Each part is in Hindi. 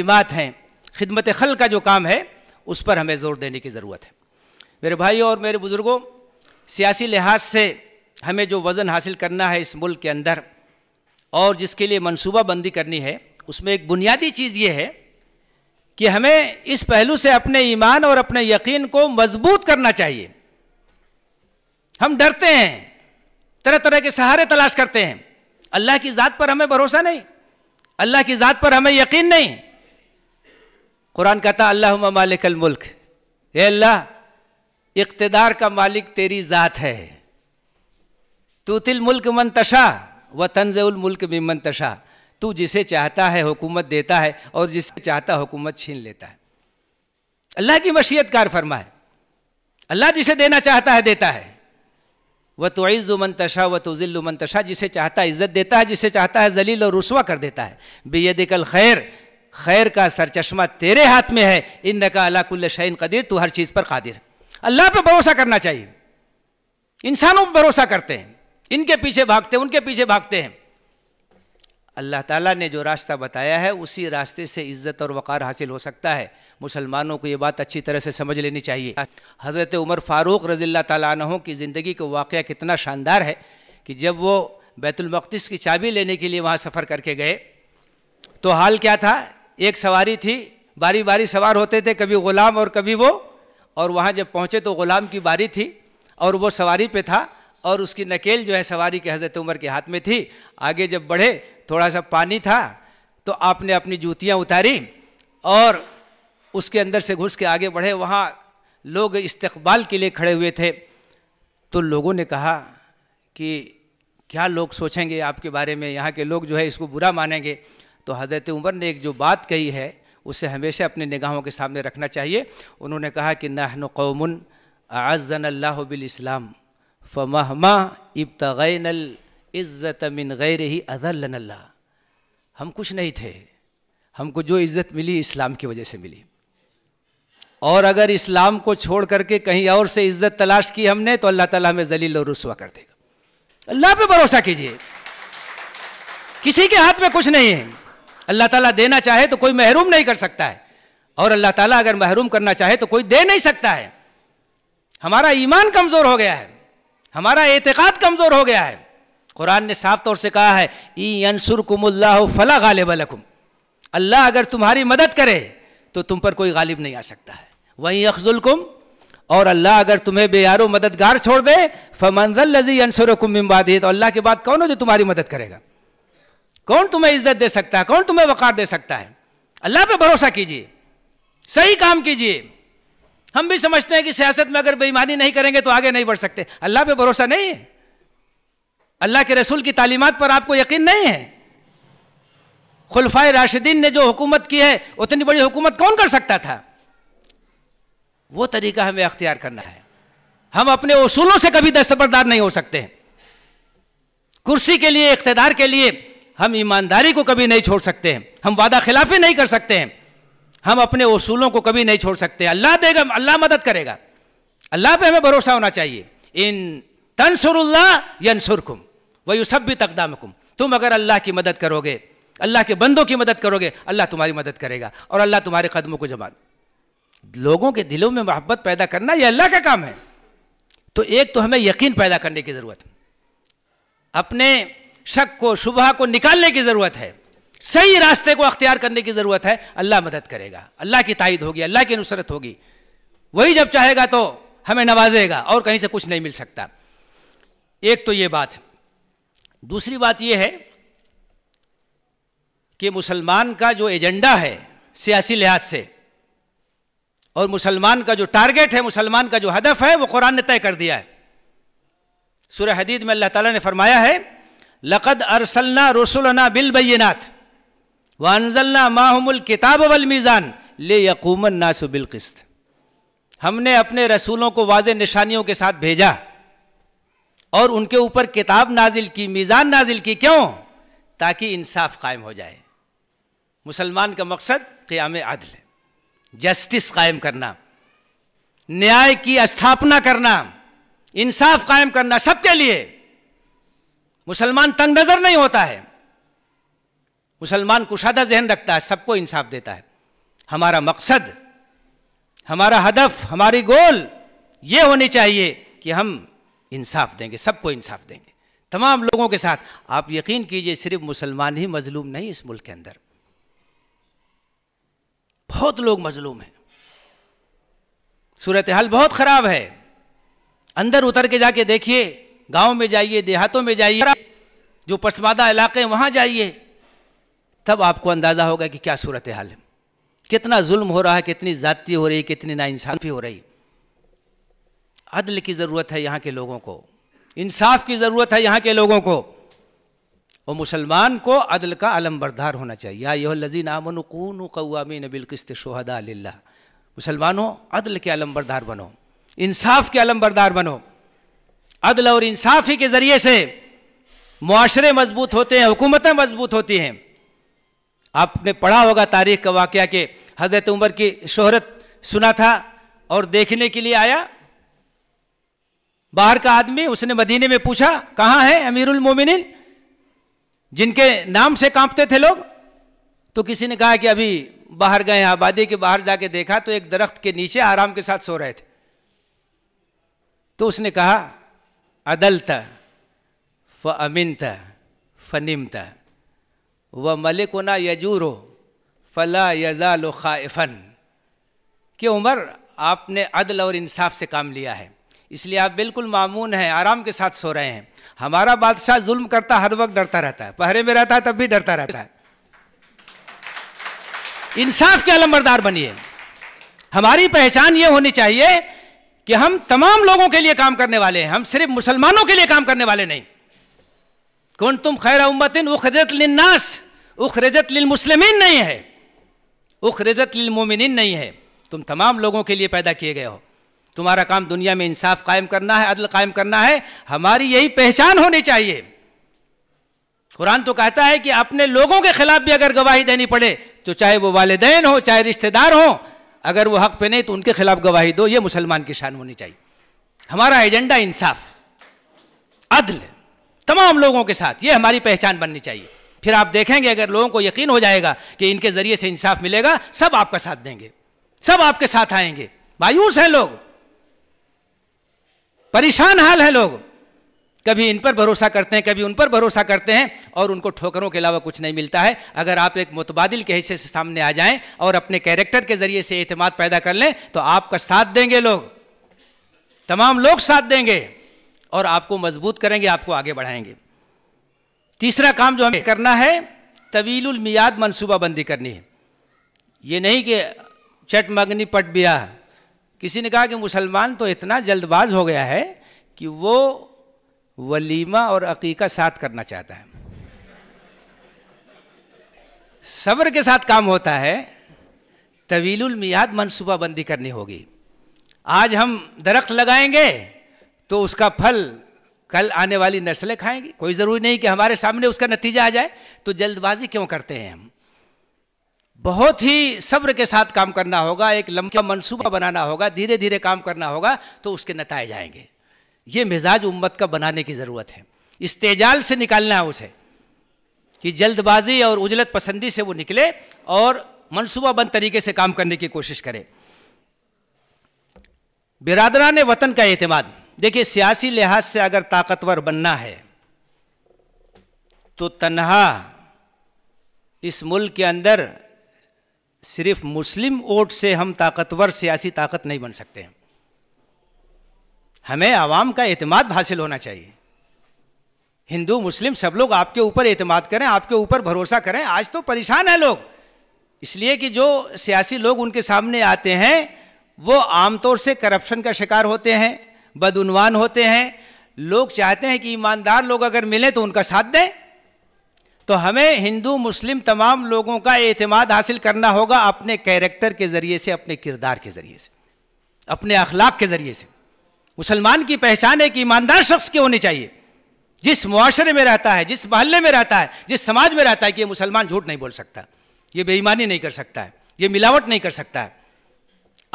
खदमात हैं खिदमत खल का जो काम है उस पर हमें ज़ोर देने की ज़रूरत है मेरे भाई और मेरे बुज़ुर्गों सियासी लिहाज से हमें जो वज़न हासिल करना है इस मुल्क के अंदर और जिसके लिए मनसूबा बंदी करनी है उसमें एक बुनियादी चीज़ ये है कि हमें इस पहलू से अपने ईमान और अपने यकीन को मजबूत करना चाहिए हम डरते हैं तरह तरह के सहारे तलाश करते हैं अल्लाह की ज़ात पर हमें भरोसा नहीं अल्लाह की ज़ात पर हमें यकीन नहीं कुरान कहता अल्लाह मालिकल मुल्क ये अल्लाह इकतदार का मालिक तेरी ज़ात है तूतिल मुल्क मनतशा व तंजुल मुल्क में मनतशा तू जिसे चाहता है हुकूमत देता है और जिसे चाहता हुकूमत छीन लेता है अल्लाह की मशीयत कार फरमाए अल्लाह जिसे देना चाहता है देता है वह तो ईज़ तशा व तो तशा जिसे चाहता है इज़्ज़त देता है जिसे चाहता है जलील और रुसवा कर देता है बेयद कल खैर खैर का सरचश्मा तेरे हाथ में है इन नका अलाकुल्ल शहीन कदीर तू हर चीज़ पर कादिर अल्लाह पर भरोसा करना चाहिए इंसानों पर भरोसा करते हैं इनके पीछे भागते हैं उनके पीछे भागते हैं अल्लाह ताला ने जो रास्ता बताया है उसी रास्ते से इज़्ज़त और वक़ार हासिल हो सकता है मुसलमानों को ये बात अच्छी तरह से समझ लेनी चाहिए हज़रत उमर फ़ारूक रज़ील्ला तहों की ज़िंदगी का वाक़ कितना शानदार है कि जब वो बैतुलमक़दस की चाबी लेने के लिए वहाँ सफ़र करके गए तो हाल क्या था एक सवारी थी बारी बारी सवार होते थे कभी गुलाम और कभी वो और वहाँ जब पहुँचे तो गुलाम की बारी थी और वो सवारी पे था और उसकी नकेल जो है सवारी के हज़रत उमर के हाथ में थी आगे जब बढ़े थोड़ा सा पानी था तो आपने अपनी जूतियाँ उतारी और उसके अंदर से घुस के आगे बढ़े वहाँ लोग इस्तबाल के लिए खड़े हुए थे तो लोगों ने कहा कि क्या लोग सोचेंगे आपके बारे में यहाँ के लोग जो है इसको बुरा मानेंगे तो हज़रत उमर ने एक जो बात कही है उसे हमेशा अपने निगाहों के सामने रखना चाहिए उन्होंने कहा कि नहन कौमन आज़न अल्लाह फ़महमा इब्तगैनल इज़्ज़त मिन गैर ही अजल्ला हम कुछ नहीं थे हमको जो इज़्ज़त मिली इस्लाम की वजह से मिली और अगर इस्लाम को छोड़ करके कहीं और से इज़्ज़त तलाश की हमने तो अल्लाह ताला हमें जलील और रसुआ कर देगा अल्लाह पे भरोसा कीजिए किसी के हाथ में कुछ नहीं है अल्लाह ताला देना चाहे तो कोई महरूम नहीं कर सकता है और अल्लाह ताला अगर महरूम करना चाहे तो कोई दे नहीं सकता है हमारा ईमान कमज़ोर हो गया है हमारा एतक़ाद कमज़ोर हो गया है कुरान ने साफ तौर से कहा है ई अनसुर कुमल्ला फला गालिब लकुम अल्लाह अगर तुम्हारी मदद करे तो तुम पर कोई गालिब नहीं आ सकता है वहीं अखजुलकुम और अल्लाह अगर तुम्हें बेयारो मददगार छोड़ दे फमन लजी अनसुरकुम मिम्बादी तो अल्लाह के बाद कौन हो जो तुम्हारी मदद करेगा कौन तुम्हें इज्जत दे सकता है कौन तुम्हें वकार दे सकता है अल्लाह पे भरोसा कीजिए सही काम कीजिए हम भी समझते हैं कि सियासत में अगर बेईमानी नहीं करेंगे तो आगे नहीं बढ़ सकते अल्लाह पे भरोसा नहीं है अल्लाह के रसूल की तालीमत पर आपको यकीन नहीं है खुलफाए राशिदीन ने जो हुकूमत की है उतनी बड़ी हुकूमत कौन कर सकता था वो तरीका हमें अख्तियार करना है हम अपने उसूलों से कभी दस्तबरदार नहीं हो सकते कुर्सी के लिए इकतदार के लिए हम ईमानदारी को कभी नहीं छोड़ सकते हैं हम वादा खिलाफी नहीं कर सकते हैं हम अपने उसूलों को कभी नहीं छोड़ सकते अल्लाह देगा अल्लाह मदद करेगा अल्लाह पे हमें भरोसा होना चाहिए इन तनसुरल्ला यनसुरकुम वही सब भी तकदामकुम तुम अगर अल्लाह की मदद करोगे अल्लाह के बंदों की मदद करोगे अल्लाह तुम्हारी मदद करेगा और अल्लाह तुम्हारे कदमों को जमा लोगों के दिलों में मोहब्बत पैदा करना यह अल्लाह का काम है तो एक तो हमें यकीन पैदा करने की ज़रूरत है अपने शक को शुबह को निकालने की ज़रूरत है सही रास्ते को अख्तियार करने की ज़रूरत है अल्लाह मदद करेगा अल्लाह की ताइद होगी अल्लाह की नुसरत होगी वही जब चाहेगा तो हमें नवाजेगा और कहीं से कुछ नहीं मिल सकता एक तो ये बात दूसरी बात यह है कि मुसलमान का जो एजेंडा है सियासी लिहाज से और मुसलमान का जो टारगेट है मुसलमान का जो हदफ है वो कुरान ने तय कर दिया है सूर्य हदीद में अल्लाह ताला ने फरमाया है लकद अरसलना रसुलना बिल बैनाथ वानजल्ला माहमुल किताब वल मीज़ान ले यकूमन नासु बिल किस्त हमने अपने रसूलों को वाज निशानियों के साथ भेजा और उनके ऊपर किताब नाजिल की मीज़ान नाजिल की क्यों ताकि इंसाफ कायम हो जाए मुसलमान का मकसद क्याम आदल है जस्टिस कायम करना न्याय की स्थापना करना इंसाफ कायम करना सबके लिए मुसलमान तंग नजर नहीं होता है मुसलमान कुशादा जहन रखता है सबको इंसाफ देता है हमारा मकसद हमारा हदफ हमारी गोल ये होनी चाहिए कि हम इंसाफ देंगे सबको इंसाफ देंगे तमाम लोगों के साथ आप यकीन कीजिए सिर्फ मुसलमान ही मजलूम नहीं इस मुल्क के अंदर बहुत लोग मजलूम हैं सूरत हाल बहुत ख़राब है अंदर उतर के जाके देखिए गांव में जाइए देहातों में जाइए जो पसमादा इलाके हैं वहां जाइए तब आपको अंदाज़ा होगा कि क्या सूरत हाल है कितना जुल्म हो रहा है कितनी जाति हो रही है कितनी नाइंसाफ़ी हो रही अदल की ज़रूरत है यहाँ के लोगों को इंसाफ की ज़रूरत है यहाँ के लोगों को और मुसलमान को अदल का अलम बरदार होना चाहिए या यह लजीन आमन कून नबिल किस्त शोहदा मुसलमानों अदल के अलम बरदार बनो इंसाफ के अलम बरदार बनो अदल और इंसाफी के ज़रिए से मुआरे मजबूत होते हैं हुकूमतें मजबूत होती हैं आपने पढ़ा होगा तारीख का वाक़ के हज़रत उमर की शोहरत सुना था और देखने के लिए आया बाहर का आदमी उसने मदीने में पूछा कहाँ है अमीरुल मोमिनिन जिनके नाम से कांपते थे लोग तो किसी ने कहा कि अभी बाहर गए आबादी के बाहर जाके देखा तो एक दरख्त के नीचे आराम के साथ सो रहे थे तो उसने कहा अदलता फ अमिनता फनिमता व मलिकुना यजूरो फ़ला यजाल ख़ाइफन कि उमर आपने अदल और इंसाफ से काम लिया है इसलिए आप बिल्कुल मामून हैं आराम के साथ सो रहे हैं हमारा बादशाह जुल्म करता हर वक्त डरता रहता है पहरे में रहता है तब भी डरता रहता है इंसाफ के अलमबरदार बनिए हमारी पहचान ये होनी चाहिए कि हम तमाम लोगों के लिए काम करने वाले हैं हम सिर्फ मुसलमानों के लिए काम करने वाले नहीं कौन तुम खैर उम्मतिन उखरजत लिन्नास उखरजत मुसलमिन नहीं है उखरजत मोमिन नहीं है तुम तमाम लोगों के लिए पैदा किए गए हो तुम्हारा काम दुनिया में इंसाफ कायम करना है अदल कायम करना है हमारी यही पहचान होनी चाहिए कुरान तो कहता है कि अपने लोगों के खिलाफ भी अगर गवाही देनी पड़े तो चाहे वो वालदेन हो चाहे रिश्तेदार हो अगर वो हक पे नहीं तो उनके खिलाफ गवाही दो ये मुसलमान की शान होनी चाहिए हमारा एजेंडा इंसाफ अदल तमाम लोगों के साथ ये हमारी पहचान बननी चाहिए फिर आप देखेंगे अगर लोगों को यकीन हो जाएगा कि इनके ज़रिए से इंसाफ मिलेगा सब आपका साथ देंगे सब आपके साथ आएंगे मायूस हैं लोग परेशान हाल है लोग कभी इन पर भरोसा करते हैं कभी उन पर भरोसा करते हैं और उनको ठोकरों के अलावा कुछ नहीं मिलता है अगर आप एक मुतबादिल के हिस्से से सामने आ जाएं और अपने कैरेक्टर के ज़रिए से अतमाद पैदा कर लें तो आपका साथ देंगे लोग तमाम लोग साथ देंगे और आपको मजबूत करेंगे आपको आगे बढ़ाएंगे तीसरा काम जो हमें करना है तवील मियाद मनसूबाबंदी करनी है ये नहीं कि चट मगनी पट ब्याह किसी ने कहा कि मुसलमान तो इतना जल्दबाज हो गया है कि वो वलीमा और अकीका साथ करना चाहता है सब्र के साथ काम होता है तवीलुल मियाद मनसूबाबंदी करनी होगी आज हम दरख्त लगाएंगे तो उसका फल कल आने वाली नस्लें खाएंगी कोई ज़रूरी नहीं कि हमारे सामने उसका नतीजा आ जाए तो जल्दबाजी क्यों करते हैं हम बहुत ही सब्र के साथ काम करना होगा एक लंबा मनसूबा बनाना होगा धीरे धीरे काम करना होगा तो उसके नतज आएंगे ये मिजाज उम्मत का बनाने की ज़रूरत है इस तेजाल से निकालना है उसे कि जल्दबाजी और उजलत पसंदी से वो निकले और मनसूबाबंद तरीके से काम करने की कोशिश करे बिरादरा ने वतन का एतमाद देखिए सियासी लिहाज से अगर ताकतवर बनना है तो तनहा इस मुल्क के अंदर सिर्फ मुस्लिम वोट से हम ताकतवर सियासी ताकत नहीं बन सकते हैं हमें आवाम का अतमाद हासिल होना चाहिए हिंदू मुस्लिम सब लोग आपके ऊपर अतमाद करें आपके ऊपर भरोसा करें आज तो परेशान है लोग इसलिए कि जो सियासी लोग उनके सामने आते हैं वो आमतौर से करप्शन का शिकार होते हैं बदनवान होते हैं लोग चाहते हैं कि ईमानदार लोग अगर मिलें तो उनका साथ दें तो हमें हिंदू मुस्लिम तमाम लोगों का एतमाद हासिल करना होगा अपने कैरेक्टर के ज़रिए से अपने किरदार के ज़रिए से अपने अखलाक के ज़रिए से मुसलमान की पहचान एक ईमानदार शख्स की होनी चाहिए जिस मुआरे में रहता है जिस मोहल्ले में रहता है जिस समाज में रहता है कि ये मुसलमान झूठ नहीं बोल सकता ये बेईमानी नहीं कर सकता है ये मिलावट नहीं कर सकता है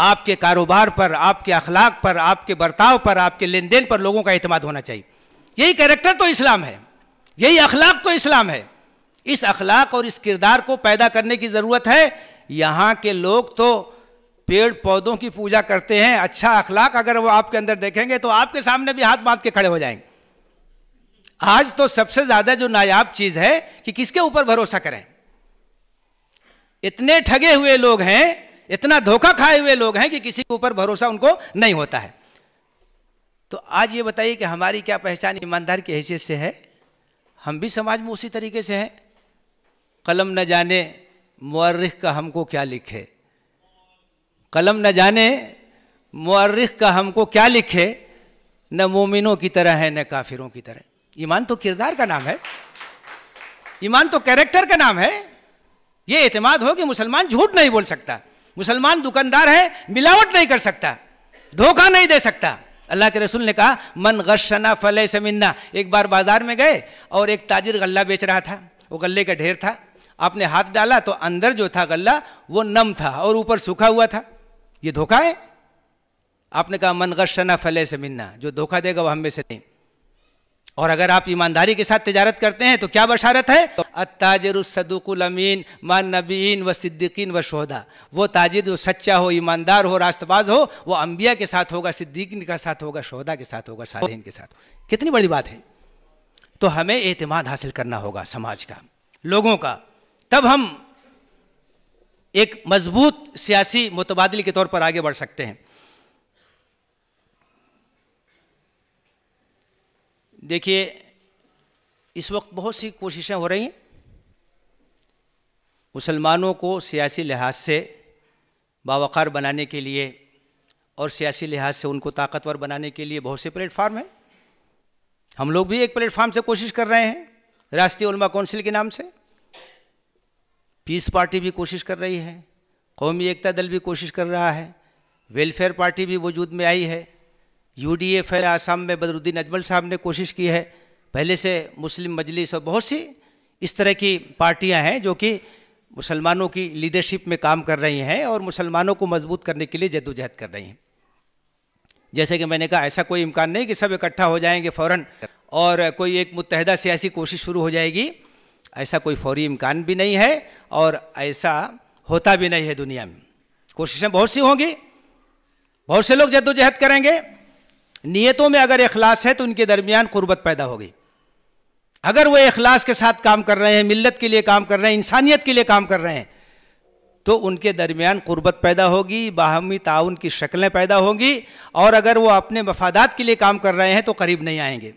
आपके कारोबार पर आपके अखलाक पर आपके बर्ताव पर आपके लेन देन पर लोगों का अहतमाद होना चाहिए यही कैरेक्टर तो इस्लाम है यही अखलाक तो इस्लाम है इस अखलाक और इस किरदार को पैदा करने की ज़रूरत है यहाँ के लोग तो पेड़ पौधों की पूजा करते हैं अच्छा अखलाक अगर वो आपके अंदर देखेंगे तो आपके सामने भी हाथ बांध के खड़े हो जाएंगे आज तो सबसे ज्यादा जो नायाब चीज है कि किसके ऊपर भरोसा करें इतने ठगे हुए लोग हैं इतना धोखा खाए हुए लोग हैं कि किसी के ऊपर भरोसा उनको नहीं होता है तो आज ये बताइए कि हमारी क्या पहचान ईमानदार की हैसियत से है हम भी समाज में उसी तरीके से हैं कलम न जाने मर्रख का हमको क्या लिखे कलम न जाने मर्रख का हमको क्या लिखे न मोमिनों की तरह है न काफिरों की तरह ईमान तो किरदार का नाम है ईमान तो कैरेक्टर का नाम है ये एतमाद हो कि मुसलमान झूठ नहीं बोल सकता मुसलमान दुकानदार है मिलावट नहीं कर सकता धोखा नहीं दे सकता अल्लाह के रसूल ने कहा मन गशना फले समिन्ना एक बार बाजार में गए और एक ताजिर गल्ला बेच रहा था वो गले का ढेर था आपने हाथ डाला तो अंदर जो था गल्ला वो नम था और ऊपर सूखा हुआ था ये धोखा है आपने कहा मन गशना फले से मिलना जो धोखा देगा वह हमें से नहीं और अगर आप ईमानदारी के साथ तजारत करते हैं तो क्या बशारत है तो अताजर सदुकुल अमीन मान नबीन व सिद्दीकीन व शहदा वो ताजिर जो सच्चा हो ईमानदार हो रास्तबाज हो वो अंबिया के साथ होगा सिद्दीकीन के साथ होगा शहदा के साथ होगा सालहीन के साथ कितनी बड़ी बात है तो हमें एतमाद हासिल करना होगा समाज का लोगों का तब हम एक मजबूत सियासी मुतबादल के तौर पर आगे बढ़ सकते हैं देखिए इस वक्त बहुत सी कोशिशें हो रही हैं मुसलमानों को सियासी लिहाज से बावकार बनाने के लिए और सियासी लिहाज से उनको ताकतवर बनाने के लिए बहुत से प्लेटफार्म हैं हम लोग भी एक प्लेटफार्म से कोशिश कर रहे हैं राष्ट्रीय उलमा काउंसिल के नाम से पीस पार्टी भी कोशिश कर रही है कौमी एकता दल भी कोशिश कर रहा है वेलफेयर पार्टी भी वजूद में आई है यू डी एफ है आसाम में बदरुद्दीन अजमल साहब ने कोशिश की है पहले से मुस्लिम मजलिस और बहुत सी इस तरह की पार्टियां हैं जो कि मुसलमानों की लीडरशिप में काम कर रही हैं और मुसलमानों को मजबूत करने के लिए जद्दोजहद कर रही हैं जैसे कि मैंने कहा ऐसा कोई इम्कान नहीं कि सब इकट्ठा हो जाएंगे फ़ौर और कोई एक मुतहदा सियासी कोशिश शुरू हो जाएगी ऐसा कोई फौरी इम्कान भी नहीं है और ऐसा होता भी नहीं है दुनिया में कोशिशें बहुत सी होंगी बहुत से लोग जद्दोजहद करेंगे नीयतों में अगर अखलास है तो उनके दरमियान कुर्बत पैदा होगी अगर वो अखलास के साथ काम कर रहे हैं मिल्लत के लिए काम कर रहे हैं इंसानियत के लिए काम कर रहे हैं तो उनके दरमियान कुर्बत पैदा होगी बाहमी ताउन की शक्लें पैदा होंगी और अगर वो अपने मफादात के लिए काम कर रहे हैं तो करीब नहीं आएंगे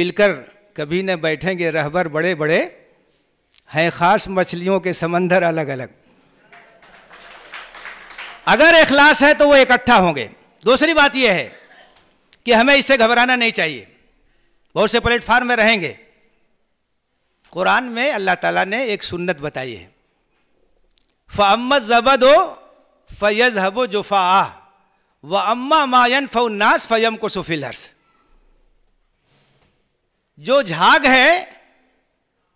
मिलकर कभी न बैठेंगे रहबर बड़े बड़े हैं ख़ास मछलियों के समंदर अलग अलग अगर अखलास है तो वो इकट्ठा होंगे दूसरी बात यह है कि हमें इससे घबराना नहीं चाहिए बहुत से प्लेटफार्म में रहेंगे कुरान में अल्लाह ताला ने एक सुन्नत बताई है फ़म्मत जबद हो फैज हबो जुफ़ा व अम्मा मायन उन्नास फ़यम को सुफिल हर्ष जो झाग है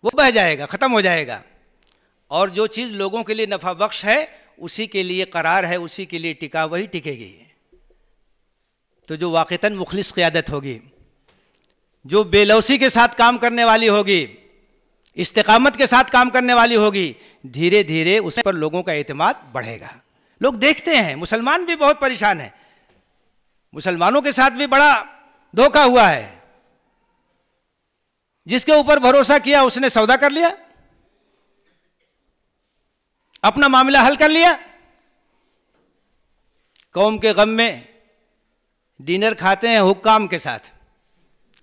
वो बह जाएगा ख़त्म हो जाएगा और जो चीज़ लोगों के लिए नफा बख्श है उसी के लिए करार है उसी के लिए टिका वही टिकेगी तो जो वाक़ता मुखलिस क़्यादत होगी जो बेलौसी के साथ काम करने वाली होगी इस्तकामत के साथ काम करने वाली होगी धीरे धीरे उस पर लोगों का अहतम बढ़ेगा लोग देखते हैं मुसलमान भी बहुत परेशान है मुसलमानों के साथ भी बड़ा धोखा हुआ है जिसके ऊपर भरोसा किया उसने सौदा कर लिया अपना मामला हल कर लिया कौम के गम में डिनर खाते हैं हुक्काम के साथ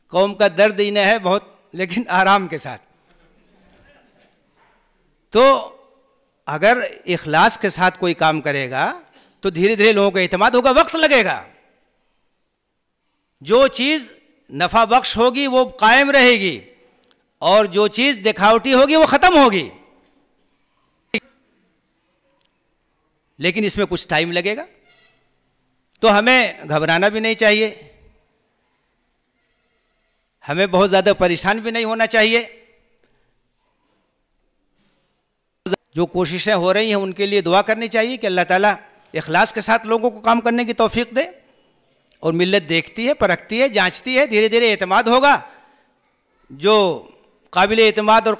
कौम का दर्द इन्हें है बहुत लेकिन आराम के साथ तो अगर इखलास के साथ कोई काम करेगा तो धीरे धीरे लोगों का अहतमाद होगा वक्त लगेगा जो चीज़ नफ़ा बख्श होगी वो कायम रहेगी और जो चीज़ दिखावटी होगी वो ख़त्म होगी लेकिन इसमें कुछ टाइम लगेगा तो हमें घबराना भी नहीं चाहिए हमें बहुत ज़्यादा परेशान भी नहीं होना चाहिए जो कोशिशें हो रही हैं उनके लिए दुआ करनी चाहिए कि अल्लाह ताला इखलास के साथ लोगों को काम करने की तौफीक दे और मिलत देखती है परखती है जांचती है धीरे धीरे अतमाद होगा जो काबिल अतमाद और